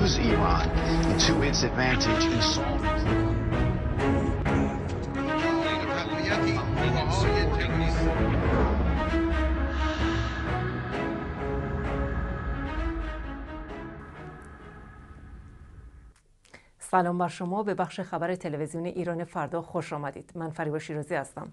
Use Iran to its advantage سلام بر شما به بخش خبر تلویزیون ایران فردا خوش آمدید من فریبا شیرازی هستم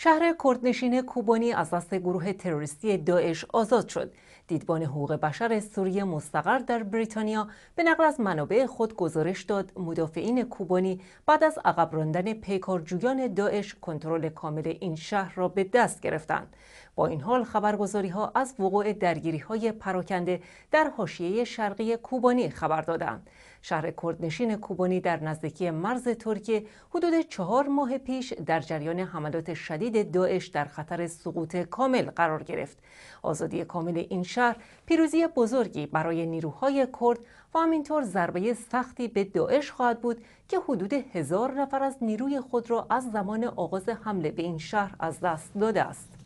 شهر کردنشین کوبانی از دست گروه تروریستی داعش آزاد شد. دیدبان حقوق بشر سوریه مستقر در بریتانیا به نقل از منابع خود گزارش داد مدافعین کوبانی بعد از عقب راندن پیکارجویان داعش کنترل کامل این شهر را به دست گرفتند. با این حال خبرگزاری ها از وقوع درگیری های پراکنده در حاشیه شرقی کوبانی خبر دادند. شهر کردنشین کوبانی در نزدیکی مرز ترکیه حدود چهار ماه پیش در جریان حملات شدید داعش در خطر سقوط کامل قرار گرفت آزادی کامل این شهر پیروزی بزرگی برای نیروهای کرد و همینطور ضربه سختی به داعش خواهد بود که حدود هزار نفر از نیروی خود را از زمان آغاز حمله به این شهر از دست داده است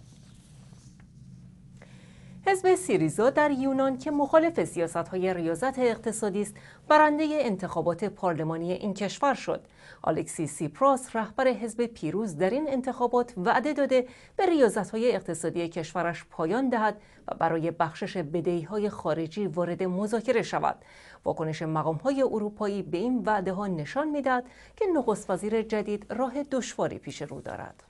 حزب سیریزا در یونان که مخالف سیاست های ریاضت اقتصادی است برنده انتخابات پارلمانی این کشور شد آلکسی سیپراس رهبر حزب پیروز در این انتخابات وعده داده به ریاضت های اقتصادی کشورش پایان دهد و برای بخشش بدهی های خارجی وارد مذاکره شود واکنش مقام های اروپایی به این وعده ها نشان میدهد که نخست وزیر جدید راه دشواری پیش رو دارد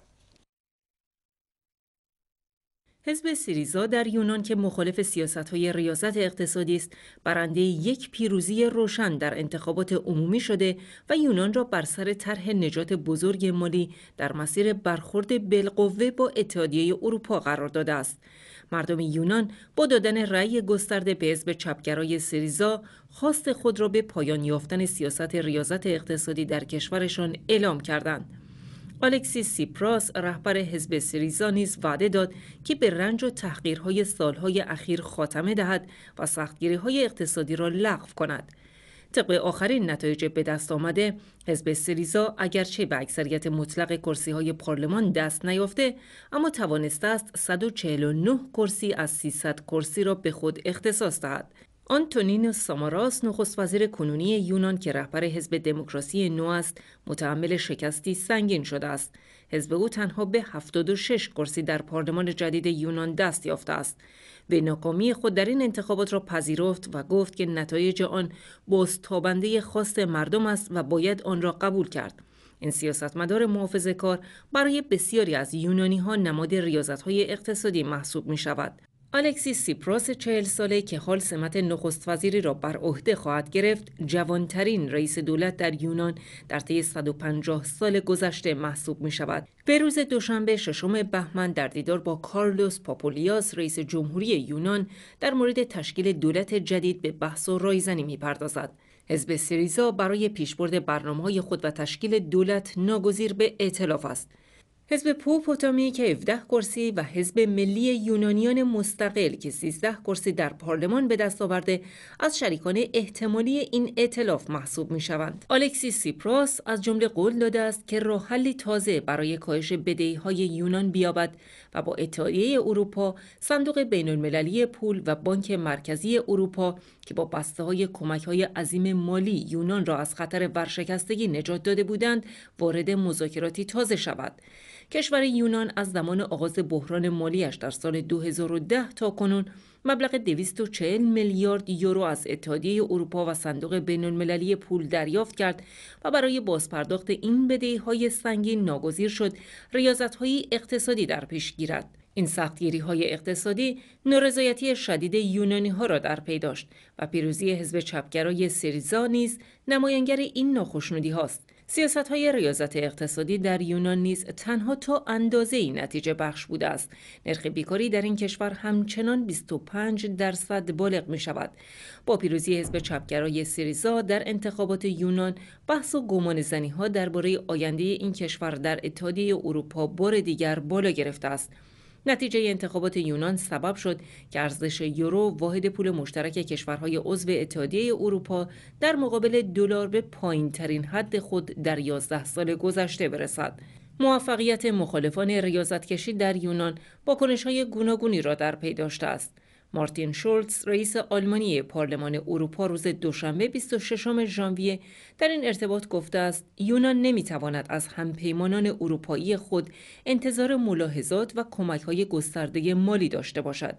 حزب سیریزا در یونان که مخالف سیاست های ریاست اقتصادی است برنده یک پیروزی روشن در انتخابات عمومی شده و یونان را بر سر طرح نجات بزرگ مالی در مسیر برخورد بالقوه با اتحادیه اروپا قرار داده است مردم یونان با دادن رأی گسترده به حزب چپگرای سریزا خواست خود را به پایان یافتن سیاست ریاست اقتصادی در کشورشان اعلام کردند آلکسی سیپراس رهبر حزب سریزا نیز وعده داد که به رنج و تحقیرهای سالهای اخیر خاتمه دهد و های اقتصادی را لغو کند طبق آخرین نتایج به دست آمده حزب سریزا اگرچه به اکثریت مطلق کرسی های پارلمان دست نیافته اما توانسته است 149 کرسی از 300 کرسی را به خود اختصاص دهد آنتونینو ساماراس نخست وزیر کنونی یونان که رهبر حزب دموکراسی نو است متعمل شکستی سنگین شده است حزب او تنها به 76 کرسی در پارلمان جدید یونان دست یافته است به ناکامی خود در این انتخابات را پذیرفت و گفت که نتایج آن بازتابنده خواست مردم است و باید آن را قبول کرد این سیاستمدار محافظه کار برای بسیاری از یونانی ها نماد ریاضت های اقتصادی محسوب می شود. الکسی سیپراس چهل ساله که حال سمت نخست وزیری را بر عهده خواهد گرفت جوانترین رئیس دولت در یونان در طی 150 سال گذشته محسوب می شود به روز دوشنبه ششم بهمن در دیدار با کارلوس پاپولیاس رئیس جمهوری یونان در مورد تشکیل دولت جدید به بحث و رایزنی می پردازد حزب سریزا برای پیشبرد برنامه های خود و تشکیل دولت ناگزیر به اعتلاف است حزب پوپوتامی که 17 کرسی و حزب ملی یونانیان مستقل که 13 کرسی در پارلمان به دست آورده از شریکان احتمالی این اطلاف محسوب می شوند. آلکسی سیپراس از جمله قول داده است که راهحلی تازه برای کاهش بدهی های یونان بیابد و با اتحادیه اروپا، صندوق بین المللی پول و بانک مرکزی اروپا که با بسته های کمک های عظیم مالی یونان را از خطر ورشکستگی نجات داده بودند وارد مذاکراتی تازه شود کشور یونان از زمان آغاز بحران مالیش در سال 2010 تا کنون مبلغ 240 میلیارد یورو از اتحادیه اروپا و صندوق بین المللی پول دریافت کرد و برای بازپرداخت این بدهی های سنگین ناگزیر شد ریاضت های اقتصادی در پیش گیرد. این سختگیری های اقتصادی نارضایتی شدید یونانی ها را در پی داشت و پیروزی حزب چپگرای سریزا نیز نماینگر این ناخشنودی هاست. سیاست های ریاضت اقتصادی در یونان نیز تنها تا اندازه این نتیجه بخش بوده است. نرخ بیکاری در این کشور همچنان 25 درصد بالغ می شود. با پیروزی حزب چپگرای سریزا در انتخابات یونان بحث و گمان زنی ها درباره آینده این کشور در اتحادیه اروپا بار دیگر بالا گرفته است. نتیجه انتخابات یونان سبب شد که ارزش یورو واحد پول مشترک کشورهای عضو اتحادیه اروپا در مقابل دلار به پایین ترین حد خود در 11 سال گذشته برسد. موفقیت مخالفان کشی در یونان با های گوناگونی را در پی داشته است. مارتین شولتز رئیس آلمانی پارلمان اروپا روز دوشنبه 26 ژانویه در این ارتباط گفته است یونان نمیتواند از همپیمانان اروپایی خود انتظار ملاحظات و کمک های گسترده مالی داشته باشد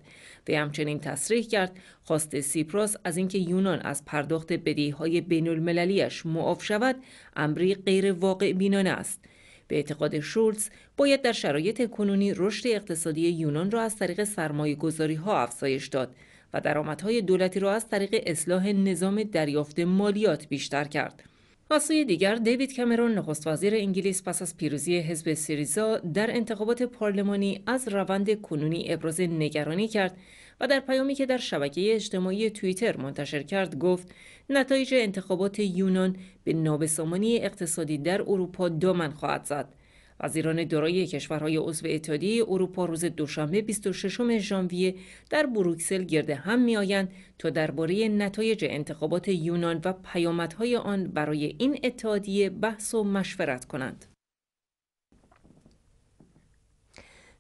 و همچنین تصریح کرد خواست سیپراس از اینکه یونان از پرداخت بدهی های بین المللیش معاف شود امری غیر واقع بینانه است به اعتقاد شولز باید در شرایط کنونی رشد اقتصادی یونان را از طریق سرمایه گذاری ها افزایش داد و درآمدهای دولتی را از طریق اصلاح نظام دریافت مالیات بیشتر کرد. از سوی دیگر دیوید کمرون نخست وزیر انگلیس پس از پیروزی حزب سیریزا در انتخابات پارلمانی از روند کنونی ابراز نگرانی کرد و در پیامی که در شبکه اجتماعی توییتر منتشر کرد گفت نتایج انتخابات یونان به نابسامانی اقتصادی در اروپا دامن خواهد زد وزیران دارای کشورهای عضو اتحادیه اروپا روز دوشنبه 26 ژانویه در بروکسل گرد هم میآیند تا درباره نتایج انتخابات یونان و پیامدهای آن برای این اتحادیه بحث و مشورت کنند.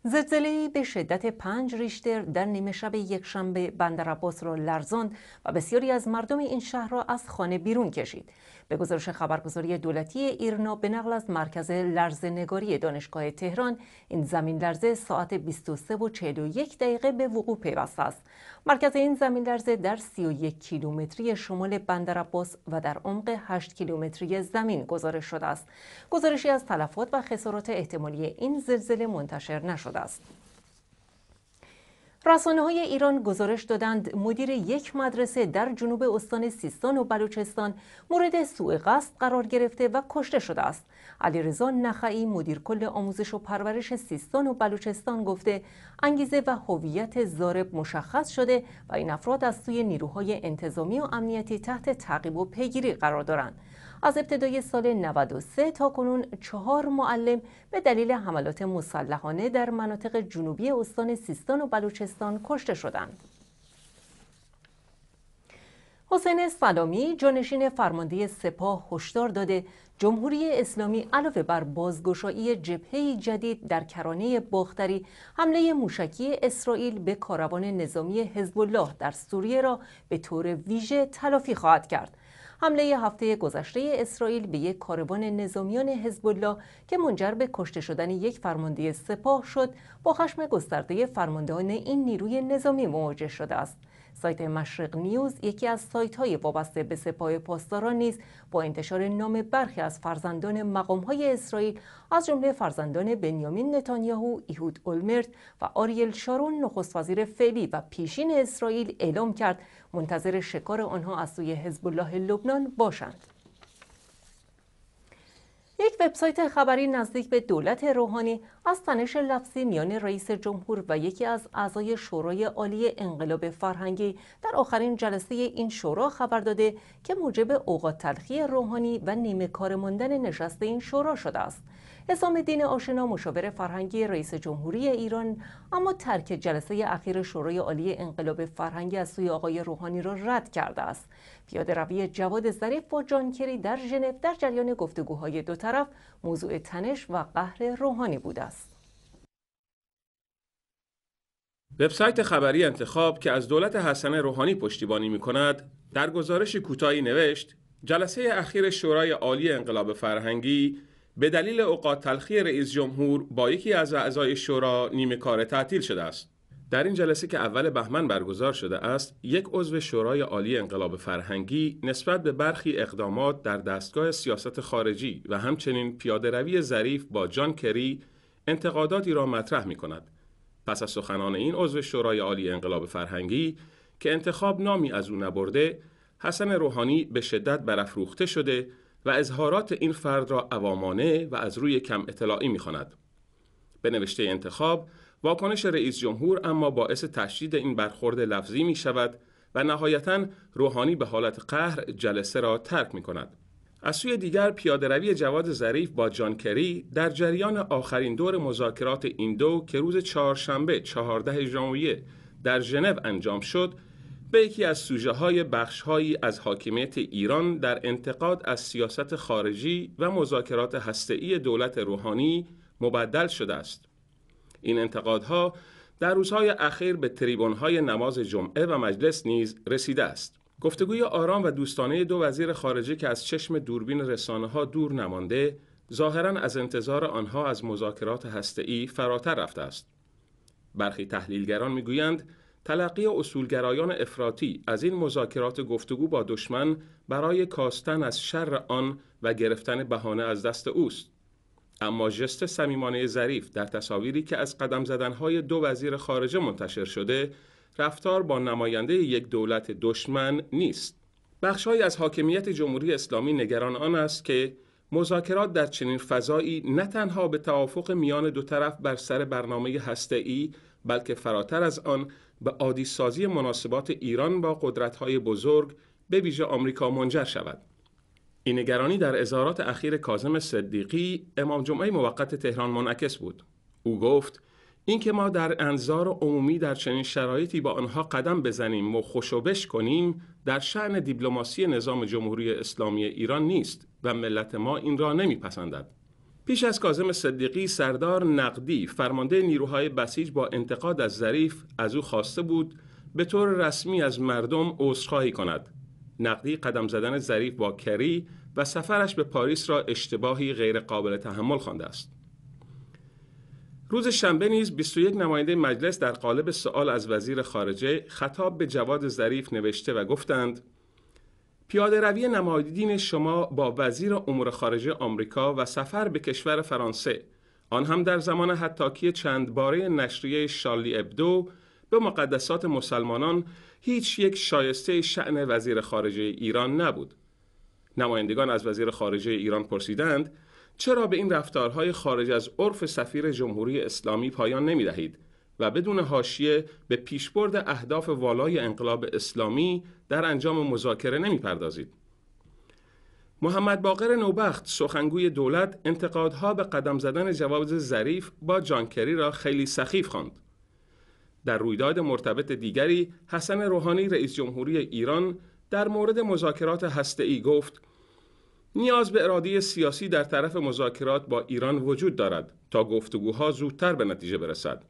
زلزله به شدت پنج ریشتر در نیمه شب یکشنبه بندر عباس را لرزاند و بسیاری از مردم این شهر را از خانه بیرون کشید. به گزارش خبرگزاری دولتی ایرنا به نقل از مرکز لرزنگاری دانشگاه تهران این زمین لرزه ساعت 23 و 41 دقیقه به وقوع پیوست است مرکز این زمین لرزه در 31 کیلومتری شمال بندرعباس و در عمق 8 کیلومتری زمین گزارش شده است گزارشی از تلفات و خسارات احتمالی این زلزله منتشر نشده است رسانه های ایران گزارش دادند مدیر یک مدرسه در جنوب استان سیستان و بلوچستان مورد سوء قصد قرار گرفته و کشته شده است. علیرضا نخعی مدیر کل آموزش و پرورش سیستان و بلوچستان گفته انگیزه و هویت زارب مشخص شده و این افراد از سوی نیروهای انتظامی و امنیتی تحت تعقیب و پیگیری قرار دارند. از ابتدای سال 93 تا کنون چهار معلم به دلیل حملات مسلحانه در مناطق جنوبی استان سیستان و بلوچستان کشته شدند. حسین سلامی جانشین فرمانده سپاه هشدار داده جمهوری اسلامی علاوه بر بازگشایی جبهه جدید در کرانه باختری حمله موشکی اسرائیل به کاروان نظامی حزب الله در سوریه را به طور ویژه تلافی خواهد کرد حمله هفته گذشته اسرائیل به یک کاروان نظامیان حزب الله که منجر به کشته شدن یک فرمانده سپاه شد با خشم گسترده فرماندهان این نیروی نظامی مواجه شده است سایت مشرق نیوز یکی از سایت های وابسته به سپاه پاسداران نیز با انتشار نام برخی از فرزندان مقام های اسرائیل از جمله فرزندان بنیامین نتانیاهو، ایهود اولمرت و آریل شارون نخست وزیر فعلی و پیشین اسرائیل اعلام کرد منتظر شکار آنها از سوی حزب الله لبنان باشند. یک وبسایت خبری نزدیک به دولت روحانی از تنش لفظی میان رئیس جمهور و یکی از اعضای شورای عالی انقلاب فرهنگی در آخرین جلسه این شورا خبر داده که موجب اوقات تلخی روحانی و نیمه کار ماندن نشست این شورا شده است حسام دین آشنا مشاور فرهنگی رئیس جمهوری ایران اما ترک جلسه اخیر شورای عالی انقلاب فرهنگی از سوی آقای روحانی را رد کرده است پیاده روی جواد ظریف و جانکری در ژنو در جریان گفتگوهای دو طرف موضوع تنش و قهر روحانی بوده است وبسایت خبری انتخاب که از دولت حسن روحانی پشتیبانی می کند در گزارش کوتاهی نوشت جلسه اخیر شورای عالی انقلاب فرهنگی به دلیل اوقات تلخی رئیس جمهور با یکی از اعضای شورا نیمه کار تعطیل شده است. در این جلسه که اول بهمن برگزار شده است، یک عضو شورای عالی انقلاب فرهنگی نسبت به برخی اقدامات در دستگاه سیاست خارجی و همچنین پیاده روی ظریف با جان کری انتقاداتی را مطرح می کند. پس از سخنان این عضو شورای عالی انقلاب فرهنگی که انتخاب نامی از او نبرده، حسن روحانی به شدت برافروخته شده و اظهارات این فرد را عوامانه و از روی کم اطلاعی میخواند به نوشته انتخاب واکنش رئیس جمهور اما باعث تشدید این برخورد لفظی می شود و نهایتا روحانی به حالت قهر جلسه را ترک می کند. از سوی دیگر روی جواد ظریف با جان کری در جریان آخرین دور مذاکرات این دو که روز چهارشنبه 14 ژانویه در ژنو انجام شد به یکی از سوژه های بخش هایی از حاکمیت ایران در انتقاد از سیاست خارجی و مذاکرات هسته‌ای دولت روحانی مبدل شده است. این انتقادها در روزهای اخیر به های نماز جمعه و مجلس نیز رسیده است. گفتگوی آرام و دوستانه دو وزیر خارجه که از چشم دوربین رسانه ها دور نمانده، ظاهرا از انتظار آنها از مذاکرات هسته‌ای فراتر رفته است. برخی تحلیلگران میگویند تلقی اصولگرایان افراطی از این مذاکرات گفتگو با دشمن برای کاستن از شر آن و گرفتن بهانه از دست اوست اما جست صمیمانه ظریف در تصاویری که از قدم زدنهای دو وزیر خارجه منتشر شده رفتار با نماینده یک دولت دشمن نیست بخشهایی از حاکمیت جمهوری اسلامی نگران آن است که مذاکرات در چنین فضایی نه تنها به توافق میان دو طرف بر سر برنامه هسته‌ای بلکه فراتر از آن به عادی سازی مناسبات ایران با قدرت‌های بزرگ به ویژه آمریکا منجر شود. این نگرانی در اظهارات اخیر کاظم صدیقی امام جمعه موقت تهران منعکس بود. او گفت اینکه ما در انظار عمومی در چنین شرایطی با آنها قدم بزنیم و خوشوبش کنیم در شعن دیپلماسی نظام جمهوری اسلامی ایران نیست و ملت ما این را نمیپسندد. پیش از کازم صدیقی سردار نقدی فرمانده نیروهای بسیج با انتقاد از ظریف از او خواسته بود به طور رسمی از مردم عذرخواهی کند نقدی قدم زدن ظریف با کری و سفرش به پاریس را اشتباهی غیرقابل تحمل خوانده است روز شنبه نیز 21 نماینده مجلس در قالب سوال از وزیر خارجه خطاب به جواد ظریف نوشته و گفتند پیاده روی نمایدین شما با وزیر امور خارجه آمریکا و سفر به کشور فرانسه آن هم در زمان حتاکی چند باره نشریه شارلی ابدو به مقدسات مسلمانان هیچ یک شایسته شعن وزیر خارجه ایران نبود. نمایندگان از وزیر خارجه ایران پرسیدند چرا به این رفتارهای خارج از عرف سفیر جمهوری اسلامی پایان نمی دهید و بدون حاشیه به پیشبرد اهداف والای انقلاب اسلامی در انجام مذاکره نمیپردازید. محمد باقر نوبخت سخنگوی دولت انتقادها به قدم زدن جواب ظریف با جانکری را خیلی سخیف خواند. در رویداد مرتبط دیگری حسن روحانی رئیس جمهوری ایران در مورد مذاکرات هسته‌ای گفت نیاز به اراده سیاسی در طرف مذاکرات با ایران وجود دارد تا گفتگوها زودتر به نتیجه برسد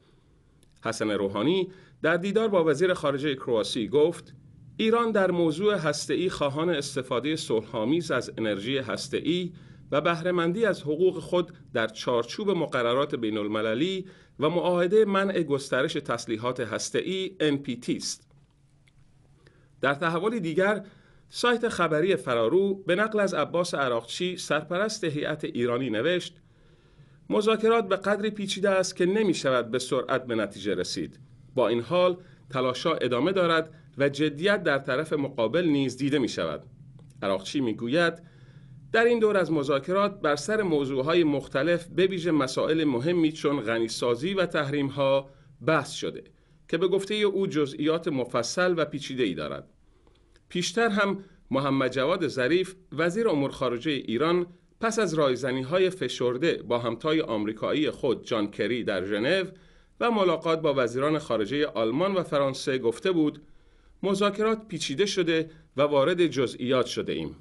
حسن روحانی در دیدار با وزیر خارجه کرواسی گفت ایران در موضوع هسته‌ای خواهان استفاده صلحآمیز از انرژی هسته‌ای و بهرهمندی از حقوق خود در چارچوب مقررات بین المللی و معاهده منع گسترش تسلیحات هسته‌ای NPT است. در تحولی دیگر سایت خبری فرارو به نقل از عباس عراقچی سرپرست هیئت ایرانی نوشت مذاکرات به قدری پیچیده است که نمی شود به سرعت به نتیجه رسید. با این حال تلاشا ادامه دارد و جدیت در طرف مقابل نیز دیده می شود. عراقچی می گوید در این دور از مذاکرات بر سر موضوعهای مختلف به ویژه مسائل مهمی چون غنیسازی و تحریم ها بحث شده که به گفته او جزئیات مفصل و پیچیده ای دارد. پیشتر هم محمد جواد ظریف وزیر امور خارجه ایران پس از رایزنی های فشرده با همتای آمریکایی خود جان کری در ژنو و ملاقات با وزیران خارجه آلمان و فرانسه گفته بود مذاکرات پیچیده شده و وارد جزئیات شده ایم.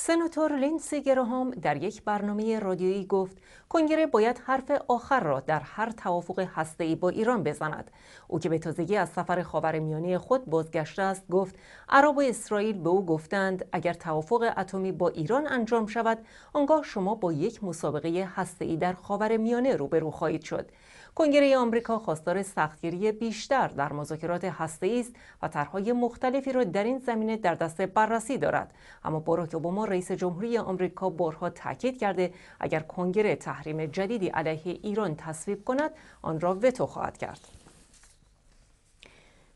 سناتور لینسی گراهام در یک برنامه رادیویی گفت کنگره باید حرف آخر را در هر توافق ای با ایران بزند او که به تازگی از سفر خاورمیانه خود بازگشته است گفت عرب و اسرائیل به او گفتند اگر توافق اتمی با ایران انجام شود آنگاه شما با یک مسابقه ای در خاورمیانه روبرو خواهید شد کنگره آمریکا خواستار سختگیری بیشتر در مذاکرات هسته‌ای است و طرحهای مختلفی را در این زمینه در دست بررسی دارد اما باراک اوباما رئیس جمهوری آمریکا بارها تاکید کرده اگر کنگره تحریم جدیدی علیه ایران تصویب کند آن را وتو خواهد کرد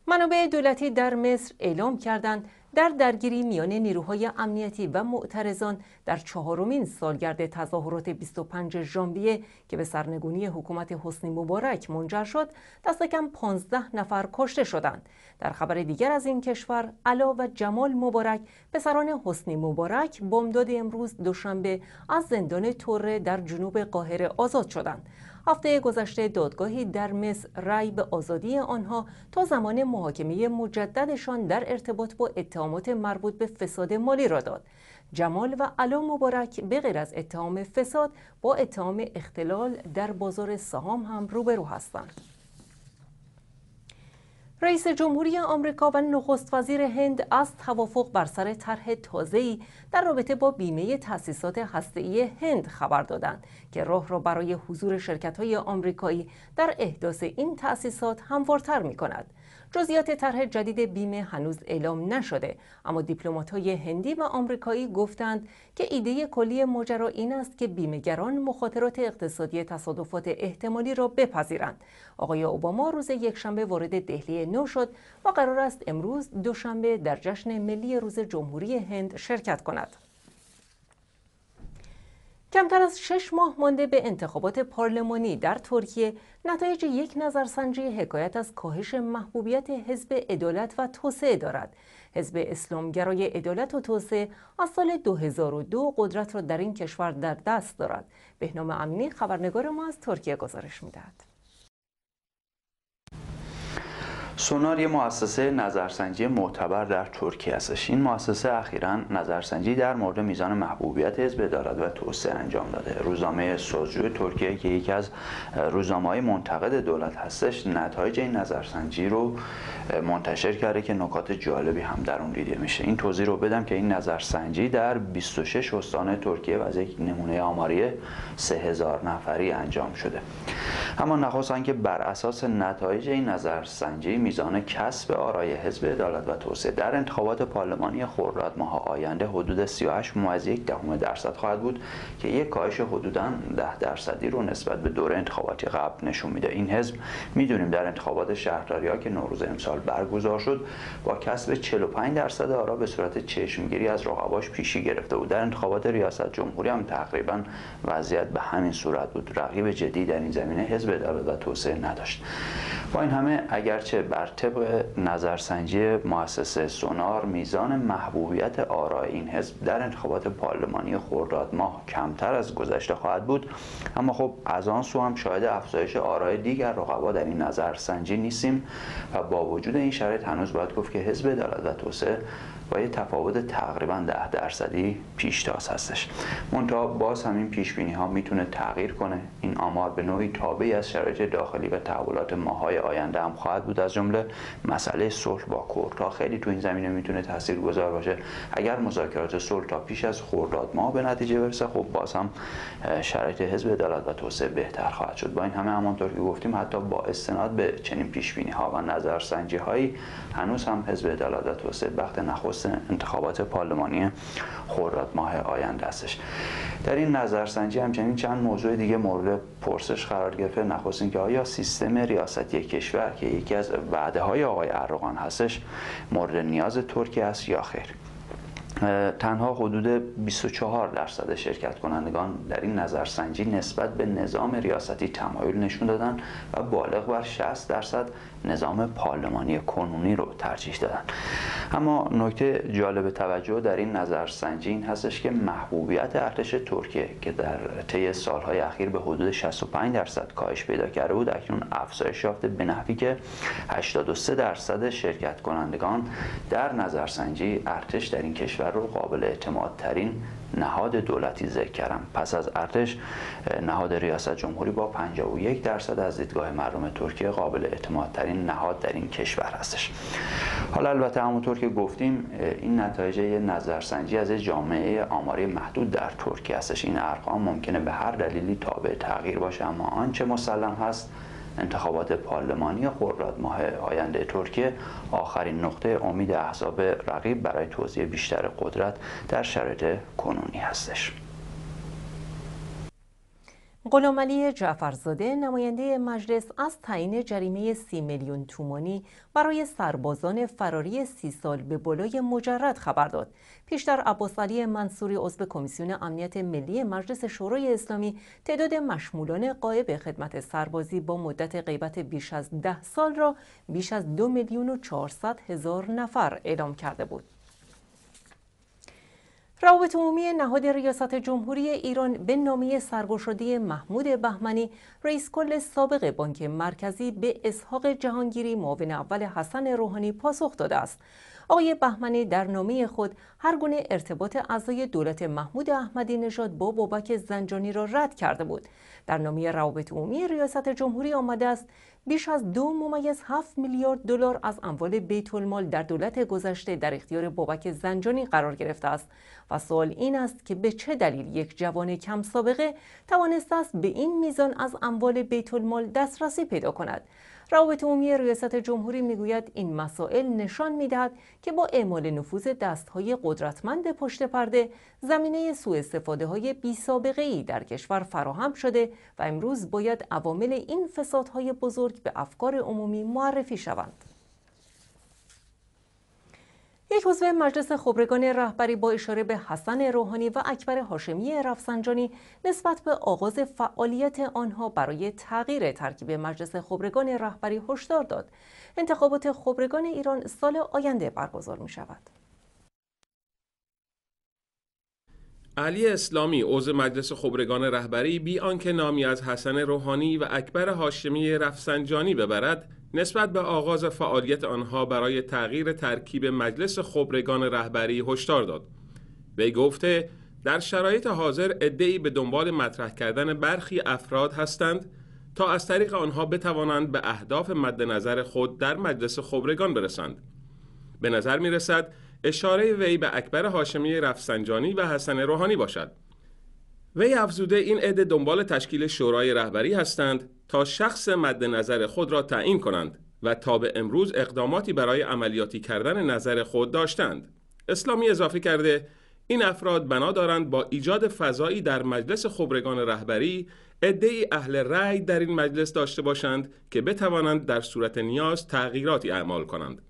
منابع دولتی در مصر اعلام کردند در درگیری میان نیروهای امنیتی و معترضان در چهارمین سالگرد تظاهرات 25 ژانویه که به سرنگونی حکومت حسنی مبارک منجر شد دست کم 15 نفر کشته شدند در خبر دیگر از این کشور علا و جمال مبارک پسران حسنی مبارک بامداد امروز دوشنبه از زندان توره در جنوب قاهره آزاد شدند هفته گذشته دادگاهی در مصر رأی به آزادی آنها تا زمان محاکمه مجددشان در ارتباط با اتهامات مربوط به فساد مالی را داد جمال و علا مبارک به غیر از اتهام فساد با اتهام اختلال در بازار سهام هم روبرو هستند رئیس جمهوری آمریکا و نخست وزیر هند از توافق بر سر طرح تازه‌ای در رابطه با بیمه تأسیسات هسته‌ای هند خبر دادند که راه را برای حضور شرکت‌های آمریکایی در احداث این تأسیسات هموارتر می‌کند. جزئیات طرح جدید بیمه هنوز اعلام نشده اما های هندی و آمریکایی گفتند که ایده کلی ماجرا این است که بیمهگران مخاطرات اقتصادی تصادفات احتمالی را بپذیرند آقای اوباما روز یکشنبه وارد دهلی نو شد و قرار است امروز دوشنبه در جشن ملی روز جمهوری هند شرکت کند کمتر از شش ماه مانده به انتخابات پارلمانی در ترکیه نتایج یک نظرسنجی حکایت از کاهش محبوبیت حزب عدالت و توسعه دارد حزب اسلامگرای عدالت و توسعه از سال 2002 قدرت را در این کشور در دست دارد بهنام امنی خبرنگار ما از ترکیه گزارش میدهد سونار یه مؤسسه نظرسنجی معتبر در ترکیه هستش این مؤسسه اخیرا نظرسنجی در مورد میزان محبوبیت حزب دارد و توسعه انجام داده روزنامه سوزجو ترکیه که یکی از روزنامه های منتقد دولت هستش نتایج این نظرسنجی رو منتشر کرده که نکات جالبی هم در اون دیده میشه این توضیح رو بدم که این نظرسنجی در 26 استان ترکیه و از یک نمونه آماری 3000 نفری انجام شده اما نخواستن که بر اساس نتایج این نظرسنجی میزان کسب آرای حزب عدالت و توسعه در انتخابات پارلمانی خرداد ماه آینده حدود 38 یک دهم درصد خواهد بود که یک کاهش حدوداً 10 درصدی رو نسبت به دوره انتخاباتی قبل نشون میده این حزب میدونیم در انتخابات شهرداری ها که نوروز امسال برگزار شد با کسب 45 درصد آرا به صورت چشمگیری از رقباش پیشی گرفته بود در انتخابات ریاست جمهوری هم تقریبا وضعیت به همین صورت بود رقیب جدی در این زمینه حزب عدالت و توسعه نداشت با این همه اگرچه بر طبق نظرسنجی مؤسسه سونار میزان محبوبیت آرای این حزب در انتخابات پارلمانی خرداد ماه کمتر از گذشته خواهد بود اما خب از آن سو هم شاید افزایش آرای دیگر رقبا در این نظرسنجی نیستیم و با وجود این شرایط هنوز باید گفت که حزب عدالت و توسعه با تفاوت تقریبا ده درصدی پیشتاز هستش منتها باز همین پیش بینی ها میتونه تغییر کنه این آمار به نوعی تابعی از شرایط داخلی و تحولات ماهای آینده هم خواهد بود از جمله مسئله صلح با کردها خیلی تو این زمینه میتونه تاثیرگذار باشه اگر مذاکرات صلح تا پیش از خرداد ماه به نتیجه برسه خب باز هم شرایط حزب عدالت و توسعه بهتر خواهد شد با این همه همانطور که گفتیم حتی با استناد به چنین پیش بینی ها و نظرسنجی هایی هنوز هم حزب عدالت و توسعه بخت نخست انتخابات پارلمانی خرداد ماه آینده استش در این نظرسنجی همچنین چند موضوع دیگه مورد پرسش قرار گرفته نخست که آیا سیستم ریاستی کشور که یکی از وعده های آقای اردوغان هستش مورد نیاز ترکیه است یا خیر تنها حدود 24 درصد شرکت کنندگان در این نظرسنجی نسبت به نظام ریاستی تمایل نشون دادن و بالغ بر 60 درصد نظام پارلمانی کنونی رو ترجیح دادن اما نکته جالب توجه در این نظرسنجی این هستش که محبوبیت ارتش ترکیه که در طی سالهای اخیر به حدود 65 درصد کاهش پیدا کرده بود اکنون افزایش یافته به نحوی که 83 درصد شرکت کنندگان در نظرسنجی ارتش در این کشور رو قابل اعتماد ترین نهاد دولتی ذکر کردم پس از ارتش نهاد ریاست جمهوری با 51 درصد از دیدگاه مردم ترکیه قابل اعتمادترین ترین نهاد در این کشور هستش حالا البته همونطور که گفتیم این نتایج یه نظرسنجی از جامعه آماری محدود در ترکیه هستش این ارقام ممکنه به هر دلیلی تابع تغییر باشه اما آنچه مسلم هست انتخابات پارلمانی خرداد ماه آینده ترکیه آخرین نقطه امید احزاب رقیب برای توزیع بیشتر قدرت در شرایط کنونی هستش علی جعفرزاده نماینده مجلس از تعیین جریمه سی میلیون تومانی برای سربازان فراری سی سال به بالای مجرد خبر داد. پیشتر عباس علی منصوری عضو کمیسیون امنیت ملی مجلس شورای اسلامی تعداد مشمولان قایب خدمت سربازی با مدت غیبت بیش از ده سال را بیش از دو میلیون و چهارصد هزار نفر اعلام کرده بود. روابط عمومی نهاد ریاست جمهوری ایران به نامی سرگشاده محمود بهمنی رئیس کل سابق بانک مرکزی به اسحاق جهانگیری معاون اول حسن روحانی پاسخ داده است. آقای بهمنی در نامی خود هر گونه ارتباط اعضای دولت محمود احمدی نژاد با بابک زنجانی را رد کرده بود. در نامی روابط عمومی ریاست جمهوری آمده است بیش از دو ممیز هفت میلیارد دلار از اموال بیت المال در دولت گذشته در اختیار بابک زنجانی قرار گرفته است و سوال این است که به چه دلیل یک جوان کم سابقه توانسته است به این میزان از اموال بیت المال دسترسی پیدا کند روابط عمومی ریاست جمهوری میگوید این مسائل نشان میدهد که با اعمال نفوذ دستهای قدرتمند پشت پرده زمینه سوء استفاده های بی سابقه ای در کشور فراهم شده و امروز باید عوامل این فسادهای بزرگ به افکار عمومی معرفی شوند. یک عضو مجلس خبرگان رهبری با اشاره به حسن روحانی و اکبر هاشمی رفسنجانی نسبت به آغاز فعالیت آنها برای تغییر ترکیب مجلس خبرگان رهبری هشدار داد انتخابات خبرگان ایران سال آینده برگزار می شود علی اسلامی عضو مجلس خبرگان رهبری بی آنکه نامی از حسن روحانی و اکبر هاشمی رفسنجانی ببرد نسبت به آغاز فعالیت آنها برای تغییر ترکیب مجلس خبرگان رهبری هشدار داد وی گفته در شرایط حاضر ادعی به دنبال مطرح کردن برخی افراد هستند تا از طریق آنها بتوانند به اهداف مد نظر خود در مجلس خبرگان برسند به نظر می رسد اشاره وی به اکبر هاشمی رفسنجانی و حسن روحانی باشد وی افزوده این عده دنبال تشکیل شورای رهبری هستند تا شخص مد نظر خود را تعیین کنند و تا به امروز اقداماتی برای عملیاتی کردن نظر خود داشتند اسلامی اضافه کرده این افراد بنا دارند با ایجاد فضایی در مجلس خبرگان رهبری عدهای اهل رأی در این مجلس داشته باشند که بتوانند در صورت نیاز تغییراتی اعمال کنند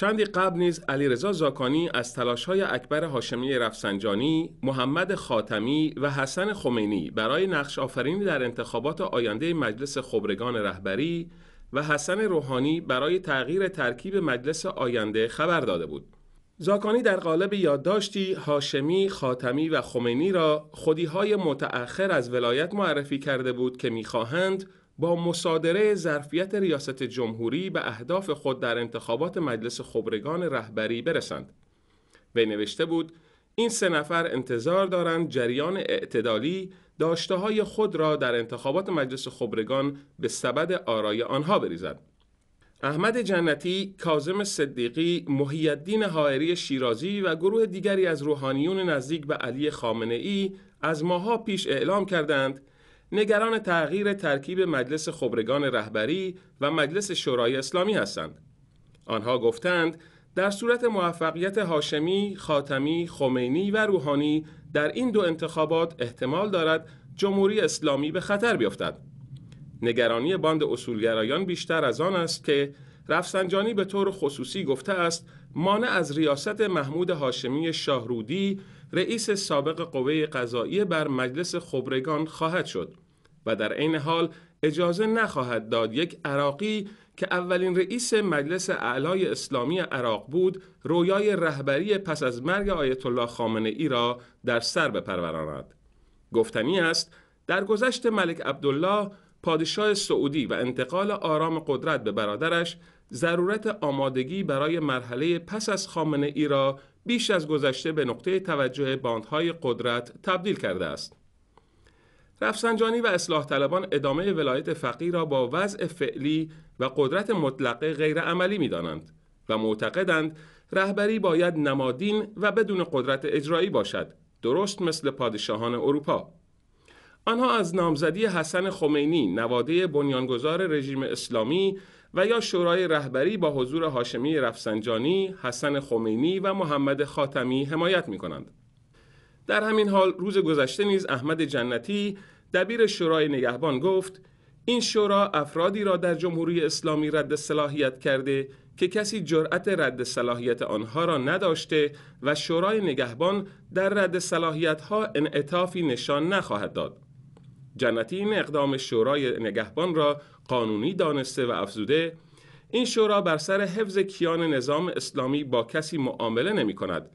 چندی قبل نیز علیرضا زاکانی از های اکبر هاشمی رفسنجانی، محمد خاتمی و حسن خمینی برای نقش آفرینی در انتخابات آینده مجلس خبرگان رهبری و حسن روحانی برای تغییر ترکیب مجلس آینده خبر داده بود. زاکانی در قالب یادداشتی هاشمی، خاتمی و خمینی را خودیهای متأخر از ولایت معرفی کرده بود که میخواهند با مصادره ظرفیت ریاست جمهوری به اهداف خود در انتخابات مجلس خبرگان رهبری برسند. وی نوشته بود این سه نفر انتظار دارند جریان اعتدالی داشته های خود را در انتخابات مجلس خبرگان به سبد آرای آنها بریزد. احمد جنتی، کازم صدیقی، محیدین حائری شیرازی و گروه دیگری از روحانیون نزدیک به علی خامنه ای از ماها پیش اعلام کردند نگران تغییر ترکیب مجلس خبرگان رهبری و مجلس شورای اسلامی هستند. آنها گفتند در صورت موفقیت هاشمی، خاتمی، خمینی و روحانی در این دو انتخابات احتمال دارد جمهوری اسلامی به خطر بیفتد. نگرانی باند اصولگرایان بیشتر از آن است که رفسنجانی به طور خصوصی گفته است مانع از ریاست محمود هاشمی شاهرودی رئیس سابق قوه قضاییه بر مجلس خبرگان خواهد شد و در عین حال اجازه نخواهد داد یک عراقی که اولین رئیس مجلس اعلای اسلامی عراق بود رویای رهبری پس از مرگ آیت الله خامنه ای را در سر بپروراند گفتنی است در گذشت ملک عبدالله پادشاه سعودی و انتقال آرام قدرت به برادرش ضرورت آمادگی برای مرحله پس از خامنه ای را بیش از گذشته به نقطه توجه باندهای قدرت تبدیل کرده است. رفسنجانی و اصلاح طلبان ادامه ولایت فقیه را با وضع فعلی و قدرت مطلقه غیرعملی می دانند و معتقدند رهبری باید نمادین و بدون قدرت اجرایی باشد درست مثل پادشاهان اروپا آنها از نامزدی حسن خمینی نواده بنیانگذار رژیم اسلامی و یا شورای رهبری با حضور هاشمی رفسنجانی، حسن خمینی و محمد خاتمی حمایت می کنند. در همین حال روز گذشته نیز احمد جنتی دبیر شورای نگهبان گفت این شورا افرادی را در جمهوری اسلامی رد صلاحیت کرده که کسی جرأت رد صلاحیت آنها را نداشته و شورای نگهبان در رد صلاحیت ها انعطافی نشان نخواهد داد. جنتی این اقدام شورای نگهبان را قانونی دانسته و افزوده این شورا بر سر حفظ کیان نظام اسلامی با کسی معامله نمی کند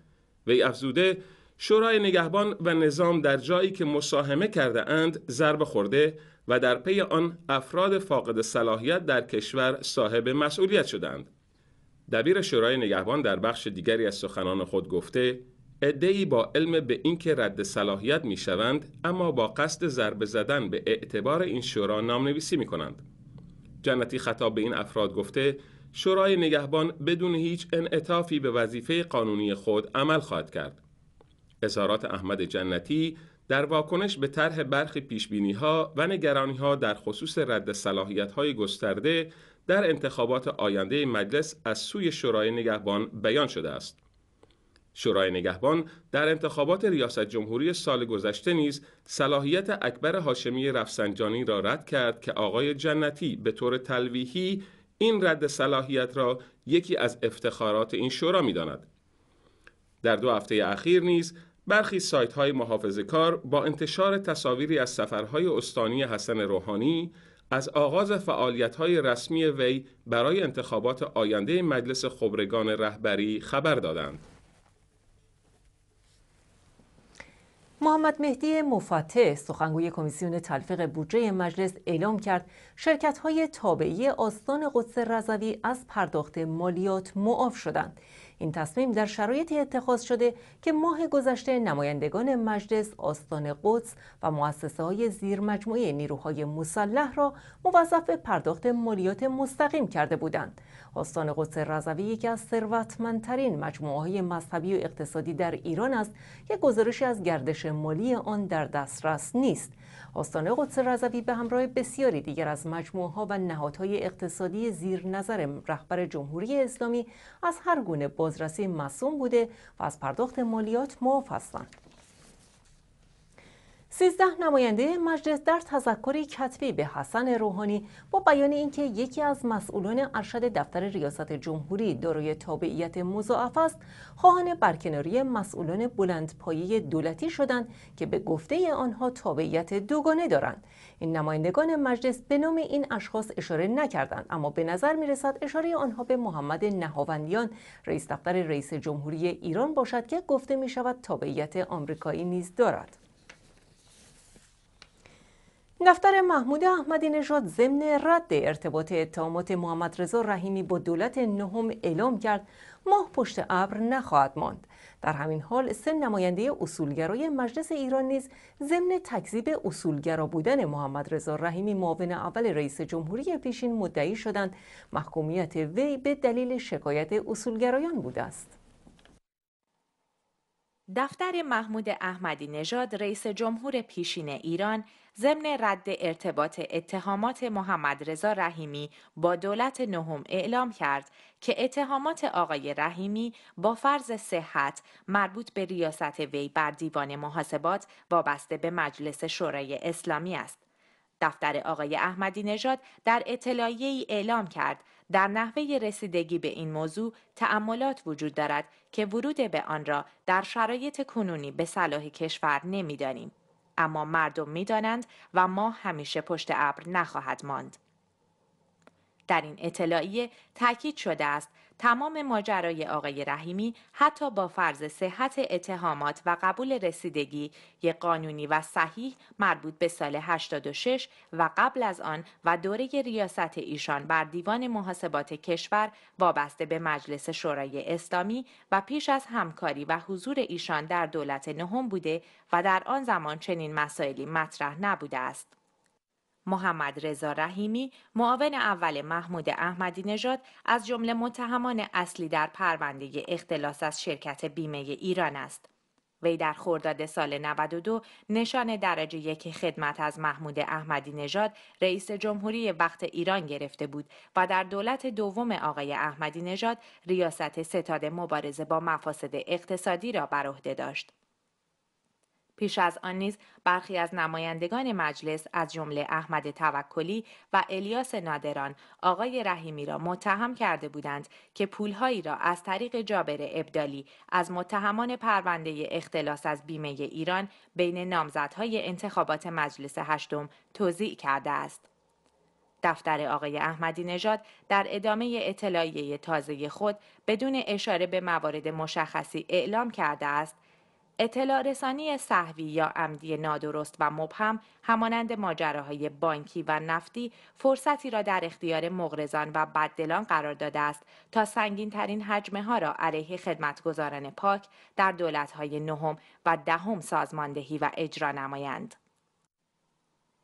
وی افزوده شورای نگهبان و نظام در جایی که مساهمه کرده اند ضرب خورده و در پی آن افراد فاقد صلاحیت در کشور صاحب مسئولیت شدند. دبیر شورای نگهبان در بخش دیگری از سخنان خود گفته ادعی با علم به اینکه رد صلاحیت می شوند اما با قصد ضربه زدن به اعتبار این شورا نام نویسی می کنند. جنتی خطاب به این افراد گفته شورای نگهبان بدون هیچ انعطافی به وظیفه قانونی خود عمل خواهد کرد. اظهارات احمد جنتی در واکنش به طرح برخی پیشبینی ها و نگرانی ها در خصوص رد صلاحیت های گسترده در انتخابات آینده مجلس از سوی شورای نگهبان بیان شده است. شورای نگهبان در انتخابات ریاست جمهوری سال گذشته نیز صلاحیت اکبر هاشمی رفسنجانی را رد کرد که آقای جنتی به طور تلویحی این رد صلاحیت را یکی از افتخارات این شورا می داند. در دو هفته اخیر نیز برخی سایت های محافظ کار با انتشار تصاویری از سفرهای استانی حسن روحانی از آغاز فعالیت های رسمی وی برای انتخابات آینده مجلس خبرگان رهبری خبر دادند. محمد مهدی مفتح سخنگوی کمیسیون تلفیق بودجه مجلس اعلام کرد شرکت های تابعی آستان قدس رضوی از پرداخت مالیات معاف شدند این تصمیم در شرایطی اتخاذ شده که ماه گذشته نمایندگان مجلس آستان قدس و مؤسسه های زیر مجموعه نیروهای مسلح را موظف به پرداخت مالیات مستقیم کرده بودند. آستان قدس رضوی یکی از ثروتمندترین مجموعه های مذهبی و اقتصادی در ایران است که گزارشی از گردش مالی آن در دسترس نیست. آستانه قدس رضوی به همراه بسیاری دیگر از مجموعه ها و نهادهای اقتصادی زیر نظر رهبر جمهوری اسلامی از هر گونه بازرسی مسوم بوده و از پرداخت مالیات معاف هستند. سیزده نماینده مجلس در تذکری کتبی به حسن روحانی با بیان اینکه یکی از مسئولان ارشد دفتر ریاست جمهوری دارای تابعیت مضاعف است خواهان برکناری مسئولان بلندپایه دولتی شدند که به گفته آنها تابعیت دوگانه دارند این نمایندگان مجلس به نام این اشخاص اشاره نکردند اما به نظر میرسد اشاره آنها به محمد نهاوندیان رئیس دفتر رئیس جمهوری ایران باشد که گفته می شود تابعیت آمریکایی نیز دارد دفتر محمود احمدی نژاد ضمن رد ارتباط اتهامات محمد رضا رحیمی با دولت نهم اعلام کرد ماه پشت ابر نخواهد ماند در همین حال سه نماینده اصولگرای مجلس ایران نیز ضمن تکذیب اصولگرا بودن محمد رضا رحیمی معاون اول رئیس جمهوری پیشین مدعی شدند محکومیت وی به دلیل شکایت اصولگرایان بوده است دفتر محمود احمدی نژاد رئیس جمهور پیشین ایران ضمن رد ارتباط اتهامات محمد رضا رحیمی با دولت نهم اعلام کرد که اتهامات آقای رحیمی با فرض صحت مربوط به ریاست وی بر دیوان محاسبات وابسته به مجلس شورای اسلامی است. دفتر آقای احمدی نژاد در اطلاعیه ای اعلام کرد در نحوه رسیدگی به این موضوع تأملات وجود دارد که ورود به آن را در شرایط کنونی به صلاح کشور نمیدانیم. اما مردم میدانند و ما همیشه پشت ابر نخواهد ماند. در این اطلاعیه تاکید شده است تمام ماجرای آقای رحیمی حتی با فرض صحت اتهامات و قبول رسیدگی قانونی و صحیح مربوط به سال 86 و قبل از آن و دوره ریاست ایشان بر دیوان محاسبات کشور وابسته به مجلس شورای اسلامی و پیش از همکاری و حضور ایشان در دولت نهم بوده و در آن زمان چنین مسائلی مطرح نبوده است. محمد رضا رحیمی معاون اول محمود احمدی نژاد از جمله متهمان اصلی در پرونده اختلاس از شرکت بیمه ایران است. وی در خرداد سال 92 نشان درجه یک خدمت از محمود احمدی نژاد رئیس جمهوری وقت ایران گرفته بود و در دولت دوم آقای احمدی نژاد ریاست ستاد مبارزه با مفاسد اقتصادی را بر عهده داشت. پیش از آن نیز برخی از نمایندگان مجلس از جمله احمد توکلی و الیاس نادران آقای رحیمی را متهم کرده بودند که پولهایی را از طریق جابر ابدالی از متهمان پرونده اختلاس از بیمه ایران بین نامزدهای انتخابات مجلس هشتم توزیع کرده است. دفتر آقای احمدی نژاد در ادامه اطلاعیه تازه خود بدون اشاره به موارد مشخصی اعلام کرده است اطلاع رسانی صحوی یا عمدی نادرست و مبهم همانند ماجراهای بانکی و نفتی فرصتی را در اختیار مغرضان و بددلان قرار داده است تا سنگین ترین حجمه ها را علیه خدمتگزاران پاک در دولت های نهم و دهم سازماندهی و اجرا نمایند.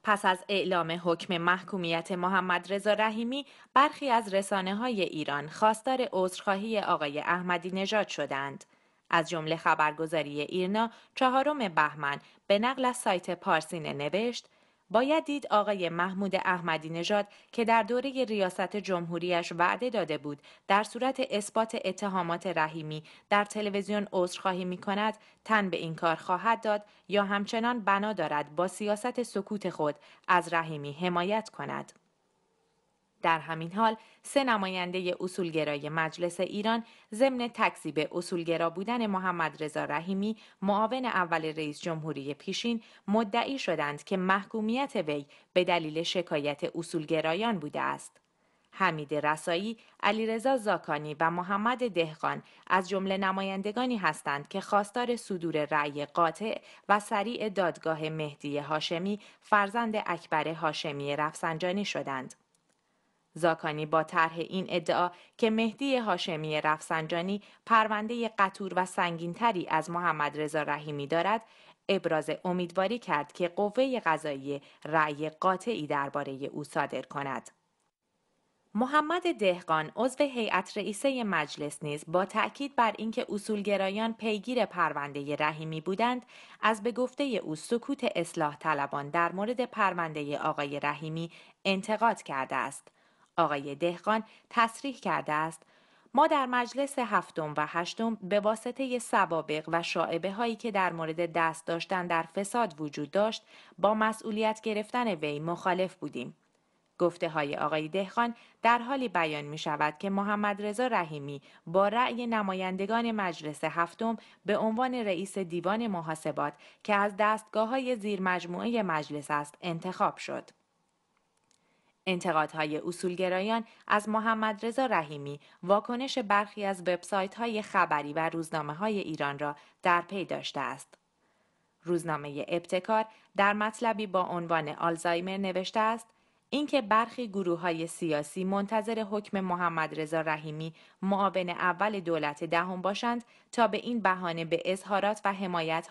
پس از اعلام حکم محکومیت محمد رضا رحیمی برخی از رسانه های ایران خواستار عذرخواهی آقای احمدی نژاد شدند. از جمله خبرگزاری ایرنا چهارم بهمن به نقل از سایت پارسینه نوشت باید دید آقای محمود احمدی نژاد که در دوره ریاست جمهوریش وعده داده بود در صورت اثبات اتهامات رحیمی در تلویزیون عذرخواهی می کند تن به این کار خواهد داد یا همچنان بنا دارد با سیاست سکوت خود از رحیمی حمایت کند. در همین حال سه نماینده اصولگرای مجلس ایران ضمن تکذیب اصولگرا بودن محمد رضا رحیمی معاون اول رئیس جمهوری پیشین مدعی شدند که محکومیت وی به دلیل شکایت اصولگرایان بوده است. حمید رسایی، علیرضا زاکانی و محمد دهقان از جمله نمایندگانی هستند که خواستار صدور رأی قاطع و سریع دادگاه مهدی هاشمی فرزند اکبر هاشمی رفسنجانی شدند. زاکانی با طرح این ادعا که مهدی هاشمی رفسنجانی پرونده قطور و سنگینتری از محمد رضا رحیمی دارد ابراز امیدواری کرد که قوه قضایی رأی قاطعی درباره او صادر کند محمد دهقان عضو هیئت رئیسه مجلس نیز با تاکید بر اینکه اصولگرایان پیگیر پرونده رحیمی بودند از به گفته او سکوت اصلاح طلبان در مورد پرونده آقای رحیمی انتقاد کرده است آقای دهقان تصریح کرده است ما در مجلس هفتم و هشتم به واسطه سوابق و شاعبه هایی که در مورد دست داشتن در فساد وجود داشت با مسئولیت گرفتن وی مخالف بودیم. گفته های آقای دهخان در حالی بیان می شود که محمد رضا رحیمی با رأی نمایندگان مجلس هفتم به عنوان رئیس دیوان محاسبات که از دستگاه های زیر مجموعه مجلس است انتخاب شد. انتقادهای اصولگرایان از محمد رضا رحیمی واکنش برخی از های خبری و روزنامه های ایران را در پی داشته است. روزنامه ابتکار در مطلبی با عنوان آلزایمر نوشته است اینکه برخی های سیاسی منتظر حکم محمد رضا رحیمی معاون اول دولت دهم باشند تا به این بهانه به اظهارات و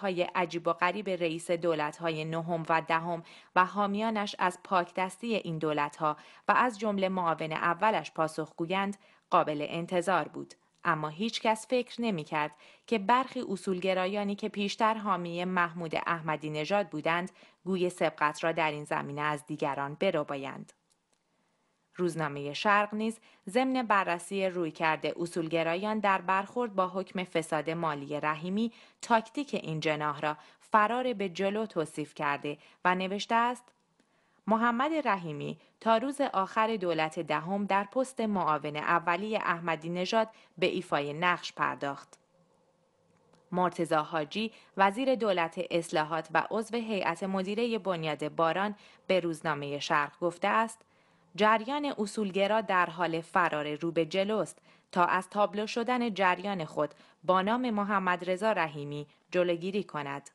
های عجیب و غریب رئیس دولت های نهم و دهم و حامیانش از دستی این دولت ها و از جمله معاون اولش پاسخ گویند قابل انتظار بود اما هیچکس فکر کرد که برخی اصولگرایانی که پیشتر حامی محمود احمدی نژاد بودند گوی سبقت را در این زمینه از دیگران بربایند روزنامه شرق نیز ضمن بررسی روی کرده اصولگرایان در برخورد با حکم فساد مالی رحیمی تاکتیک این جناح را فرار به جلو توصیف کرده و نوشته است محمد رحیمی تا روز آخر دولت دهم در پست معاون اولی احمدی نژاد به ایفای نقش پرداخت. مرتزا حاجی وزیر دولت اصلاحات و عضو هیئت مدیره بنیاد باران به روزنامه شرق گفته است جریان اصولگرا در حال فرار رو به جلوست تا از تابلو شدن جریان خود با نام محمد رضا رحیمی جلوگیری کند.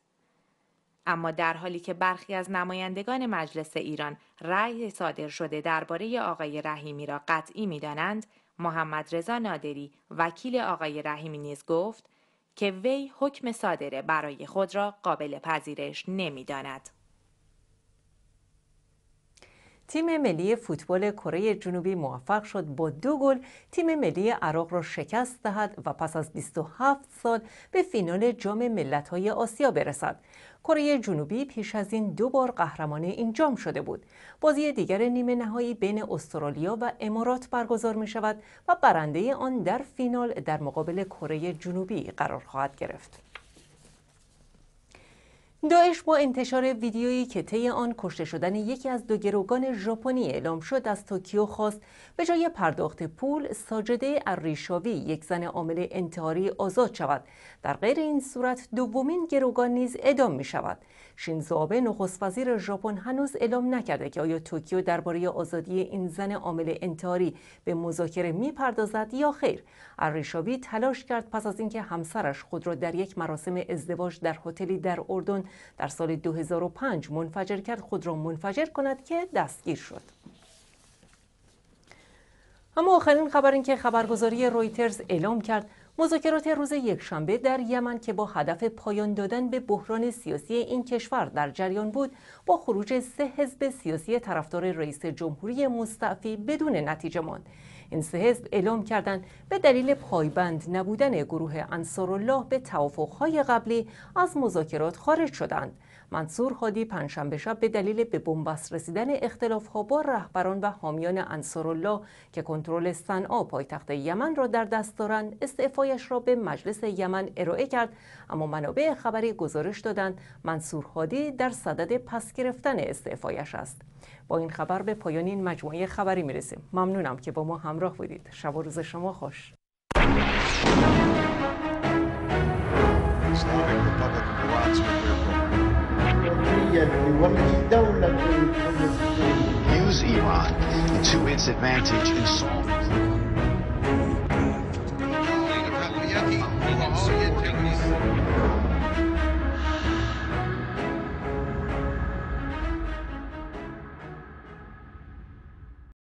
اما در حالی که برخی از نمایندگان مجلس ایران رأی صادر شده درباره آقای رحیمی را قطعی میدانند محمد رضا نادری وکیل آقای رحیمی نیز گفت که وی حکم صادره برای خود را قابل پذیرش داند. تیم ملی فوتبال کره جنوبی موفق شد با دو گل تیم ملی عراق را شکست دهد و پس از 27 سال به فینال جام ملت‌های آسیا برسد. کره جنوبی پیش از این دو بار قهرمان این جام شده بود. بازی دیگر نیمه نهایی بین استرالیا و امارات برگزار می شود و برنده آن در فینال در مقابل کره جنوبی قرار خواهد گرفت. داعش با انتشار ویدیویی که طی آن کشته شدن یکی از دو گروگان ژاپنی اعلام شد از توکیو خواست به جای پرداخت پول ساجده اریشاوی یک زن عامل انتحاری آزاد شود در غیر این صورت دومین گروگان نیز اعدام می شود شینزو آبه نخست وزیر ژاپن هنوز اعلام نکرده که آیا توکیو درباره آزادی این زن عامل انتحاری به مذاکره میپردازد یا خیر اریشاوی تلاش کرد پس از اینکه همسرش خود را در یک مراسم ازدواج در هتلی در اردن در سال 2005 منفجر کرد خود را منفجر کند که دستگیر شد اما آخرین خبر این که خبرگزاری رویترز اعلام کرد مذاکرات روز یک شنبه در یمن که با هدف پایان دادن به بحران سیاسی این کشور در جریان بود با خروج سه حزب سیاسی طرفدار رئیس جمهوری مستعفی بدون نتیجه ماند سه حزب اعلام کردند به دلیل پایبند نبودن گروه انصارالله به توافقهای قبلی از مذاکرات خارج شدند منصور هادی پنجشنبه شب به دلیل به بنبست رسیدن ها با رهبران و حامیان انصارالله که کنترل صنعا پایتخت یمن را در دست دارند استعفایش را به مجلس یمن ارائه کرد اما منابع خبری گزارش دادند منصور هادی در صدد پس گرفتن استعفایش است با این خبر به پایان این مجموعه خبری میرسیم ممنونم که با ما همراه بودید شب و روز شما خوش Use Iran to its advantage in solving.